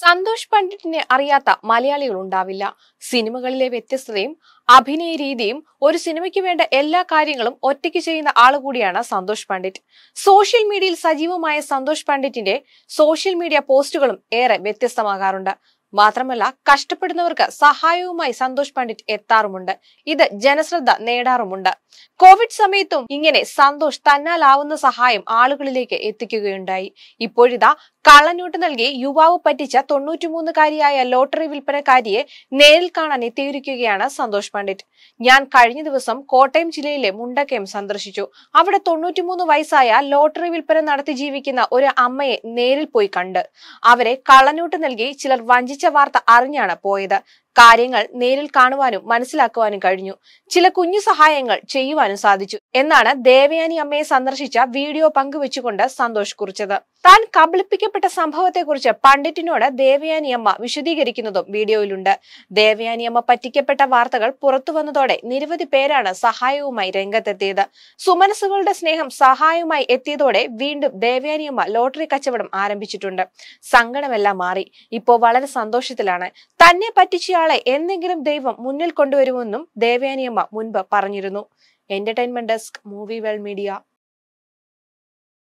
സന്തോഷ് പണ്ഡിറ്റിനെ അറിയാത്ത മലയാളികൾ ഉണ്ടാവില്ല സിനിമകളിലെ വ്യത്യസ്തതയും അഭിനയ രീതിയും ഒരു സിനിമയ്ക്ക് വേണ്ട എല്ലാ കാര്യങ്ങളും ഒറ്റയ്ക്ക് ചെയ്യുന്ന ആൾ കൂടിയാണ് സന്തോഷ് പണ്ഡിറ്റ് സോഷ്യൽ മീഡിയയിൽ സജീവമായ സന്തോഷ് പണ്ഡിറ്റിന്റെ സോഷ്യൽ മീഡിയ പോസ്റ്റുകളും ഏറെ വ്യത്യസ്തമാകാറുണ്ട് മാത്രമല്ല കഷ്ടപ്പെടുന്നവർക്ക് സഹായവുമായി സന്തോഷ് പണ്ഡിറ്റ് എത്താറുമുണ്ട് ഇത് ജനശ്രദ്ധ നേടാറുമുണ്ട് കോവിഡ് സമയത്തും ഇങ്ങനെ സന്തോഷ് തന്നാലാവുന്ന സഹായം ആളുകളിലേക്ക് എത്തിക്കുകയുണ്ടായി ഇപ്പോഴിതാ കള്ളനോട്ട് നൽകി യുവാവ് പറ്റിച്ച തൊണ്ണൂറ്റിമൂന്നുകാരിയായ ലോട്ടറി വിൽപ്പനക്കാരിയെ നേരിൽ കാണാൻ എത്തിയിരിക്കുകയാണ് സന്തോഷ് പണ്ഡിറ്റ് ഞാൻ കഴിഞ്ഞ ദിവസം കോട്ടയം ജില്ലയിലെ മുണ്ടക്കയം സന്ദർശിച്ചു അവിടെ തൊണ്ണൂറ്റിമൂന്ന് വയസ്സായ ലോട്ടറി വിൽപ്പന നടത്തി ജീവിക്കുന്ന ഒരു അമ്മയെ നേരിൽ പോയി കണ്ട് അവരെ കള്ളനോട്ട് നൽകി ചിലർ വഞ്ചിച്ച മരിച്ച വാർത്ത അറിഞ്ഞാണ് പോയത് കാര്യങ്ങൾ നേരിൽ കാണുവാനും മനസ്സിലാക്കുവാനും കഴിഞ്ഞു ചില കുഞ്ഞു സഹായങ്ങൾ ചെയ്യുവാനും സാധിച്ചു എന്നാണ് ദേവയാനി അമ്മയെ സന്ദർശിച്ച വീഡിയോ പങ്കുവെച്ചുകൊണ്ട് സന്തോഷ് കുറിച്ചത് താൻ കബളിപ്പിക്കപ്പെട്ട സംഭവത്തെക്കുറിച്ച് പണ്ഡിറ്റിനോട് ദേവയാനി അമ്മ വിശദീകരിക്കുന്നതും വീഡിയോയിലുണ്ട് ദേവയാനി അമ്മ പറ്റിക്കപ്പെട്ട വാർത്തകൾ പുറത്തു വന്നതോടെ നിരവധി പേരാണ് സഹായവുമായി രംഗത്തെത്തിയത് സുമനസുകളുടെ സ്നേഹം സഹായവുമായി എത്തിയതോടെ വീണ്ടും ദേവയാനി അമ്മ ലോട്ടറി കച്ചവടം ആരംഭിച്ചിട്ടുണ്ട് സങ്കടമെല്ലാം മാറി ഇപ്പോൾ വളരെ സന്തോഷത്തിലാണ് തന്നെ പറ്റിച്ചയാൾ ഒരാളെ എന്തെങ്കിലും ദൈവം മുന്നിൽ കൊണ്ടുവരുമെന്നും ദേവയാനിയമ്മ മുൻപ് പറഞ്ഞിരുന്നു entertainment desk movie well media